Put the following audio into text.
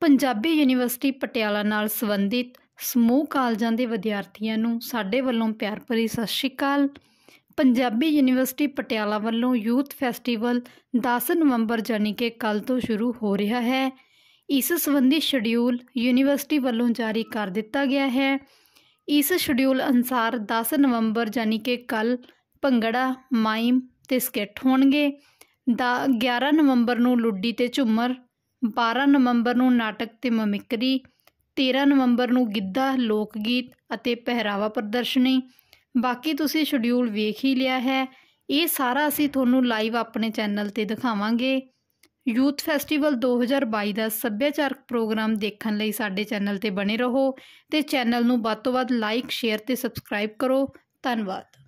Punjabi university Patiala ਨਾਲ ਸੰਬੰਧਿਤ ਸਮੂਹ ਕਾਲਜਾਂ ਦੇ ਵਿਦਿਆਰਥੀਆਂ ਨੂੰ ਸਾਡੇ ਵੱਲੋਂ ਪਿਆਰ ਭਰੀ ਸਤਿ ਸ਼੍ਰੀ ਅਕਾਲ ਪੰਜਾਬੀ ਯੂਨੀਵਰਸਿਟੀ ਪਟਿਆਲਾ ਵੱਲੋਂ ਯੂਥ ਫੈਸਟੀਵਲ 10 ਨਵੰਬਰ ਜਾਨੀ ਕਿ ਕੱਲ ਤੋਂ ਸ਼ੁਰੂ ਹੋ ਰਿਹਾ ਹੈ ਇਸ ਸੰਬੰਧੀ ਸ਼ਡਿਊਲ ਯੂਨੀਵਰਸਿਟੀ ਵੱਲੋਂ ਜਾਰੀ ਕਰ ਦਿੱਤਾ ਗਿਆ ਹੈ ਇਸ ਸ਼ਡਿਊਲ ਅਨਸਾਰ 10 ਨਵੰਬਰ ਜਾਨੀ ਕਿ ਕੱਲ ਭੰਗੜਾ ਮਾਈਮ ਤੇ ਸਕਿੱਟ ਹੋਣਗੇ 11 ਨਵੰਬਰ ਨੂੰ ਲੁੱਡੀ ਤੇ ਝੁੰਮਰ 12 ਨਵੰਬਰ ਨੂੰ ਨਾਟਕ ਤੇ ਮਮਿਕਰੀ 13 ਨਵੰਬਰ ਨੂੰ ਗਿੱਧਾ ਲੋਕ ਗੀਤ ਅਤੇ ਪਹਿਰਾਵਾ ਪ੍ਰਦਰਸ਼ਨੀ ਬਾਕੀ ਤੁਸੀਂ ਸ਼ਡਿਊਲ ਵੇਖ ਹੀ ਲਿਆ ਹੈ ਇਹ ਸਾਰਾ ਅਸੀਂ ਤੁਹਾਨੂੰ ਲਾਈਵ ਆਪਣੇ ਚੈਨਲ ਤੇ ਦਿਖਾਵਾਂਗੇ ਯੂਥ ਫੈਸਟੀਵਲ 2022 ਦਾ ਸੱਭਿਆਚਾਰਕ ਪ੍ਰੋਗਰਾਮ ਦੇਖਣ ਲਈ ਸਾਡੇ ਚੈਨਲ ਤੇ ਬਣੇ ਰਹੋ ਤੇ ਚੈਨਲ ਨੂੰ ਵੱਧ ਤੋਂ ਵੱਧ ਲਾਈਕ ਸ਼ੇਅਰ ਤੇ ਸਬਸਕ੍ਰਾਈਬ ਕਰੋ ਧੰਨਵਾਦ